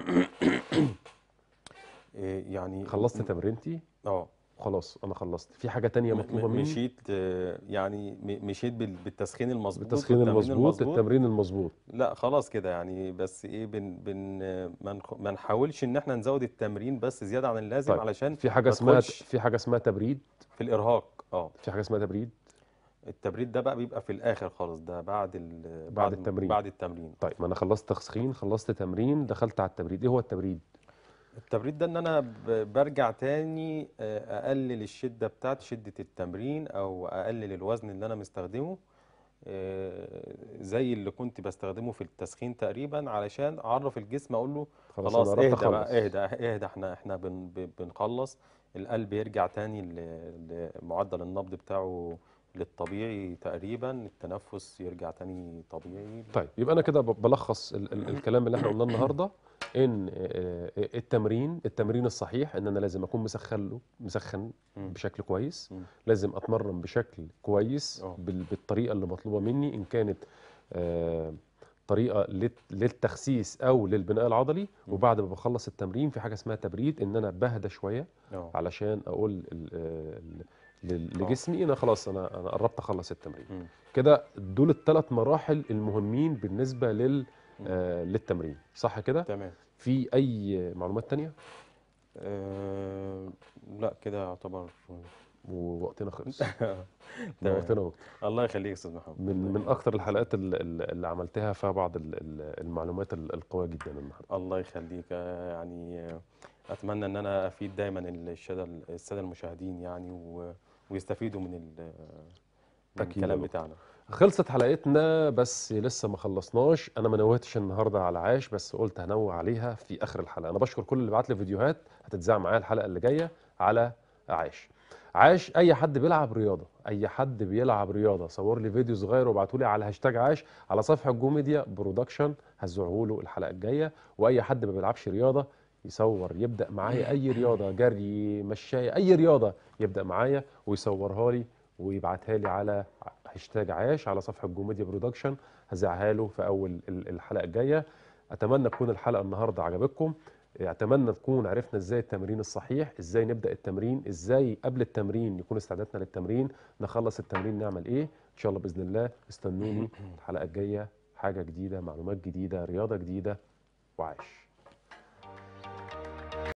آه، يعني خلصت تمرينتي اه خلاص انا خلصت في حاجه تانية مطلوبه مني مشيت آه، يعني مشيت بالتسخين المظبوط بالتسخين المظبوط التمرين المظبوط لا خلاص كده يعني بس ايه بن بن ما نحاولش ان احنا نزود التمرين بس زياده عن اللازم طيب. علشان في حاجه اسمها في حاجه اسمها تبريد في الارهاق اه في حاجه اسمها تبريد التبريد ده بقى بيبقى في الاخر خالص ده بعد بعد التمرين بعد التمرين طيب ما انا خلصت تسخين خلصت تمرين دخلت على التبريد ايه هو التبريد التبريد ده ان انا برجع تاني آه، اقلل الشده بتاعت شده التمرين او اقلل الوزن اللي انا مستخدمه آه، زي اللي كنت بستخدمه في التسخين تقريبا علشان اعرف الجسم اقول له خلاص, اهدى بقى اهدى اهدى احنا احنا بنخلص القلب يرجع تاني لمعدل النبض بتاعه للطبيعي تقريبا التنفس يرجع تاني طبيعي طيب يبقى انا كده بلخص ال ال الكلام اللي احنا قلناه النهارده ان التمرين التمرين الصحيح ان انا لازم اكون مسخن له مسخن بشكل كويس لازم اتمرن بشكل كويس آه. بالطريقه اللي مطلوبه مني ان كانت طريقه للتخسيس او للبناء العضلي وبعد ما بخلص التمرين في حاجه اسمها تبريد ان انا بهدى شويه آه. علشان اقول آه. لجسمي انا خلاص انا انا قربت اخلص التمرين كده دول الثلاث مراحل المهمين بالنسبه لل آه للتمرين صح كده تمام في اي معلومات ثانيه أه لا كده يعتبر ووقتنا خلص وقتنا وقت الله يخليك يا استاذ محمد من من اكثر الحلقات اللي عملتها فيها بعض المعلومات القويه جدا النهارده الله يخليك آه، يعني آه، اتمنى ان انا افيد دايما الساده المشاهدين يعني و ويستفيدوا من, ال... الكلام بتاعنا خلصت حلقتنا بس لسه ما خلصناش انا ما نوهتش النهارده على عاش بس قلت هنوه عليها في اخر الحلقه انا بشكر كل اللي بعت لي فيديوهات هتتذاع معايا الحلقه اللي جايه على عاش عاش اي حد بيلعب رياضه اي حد بيلعب رياضه صور لي فيديو صغير وابعته لي على هاشتاج عاش على صفحه جو ميديا برودكشن هزعه له الحلقه الجايه واي حد ما بيلعبش رياضه يصور يبدا معايا اي رياضه جري مشاي اي رياضه يبدا معايا ويصورها لي ويبعتها لي على هاشتاج عاش على صفحه جوميديا برودكشن هذاعها له في اول الحلقه الجايه اتمنى تكون الحلقه النهارده عجبتكم اتمنى تكون عرفنا ازاي التمرين الصحيح ازاي نبدا التمرين ازاي قبل التمرين يكون استعدادنا للتمرين نخلص التمرين نعمل ايه ان شاء الله باذن الله استنوني الحلقه الجايه حاجه جديده معلومات جديده رياضه جديده وعاش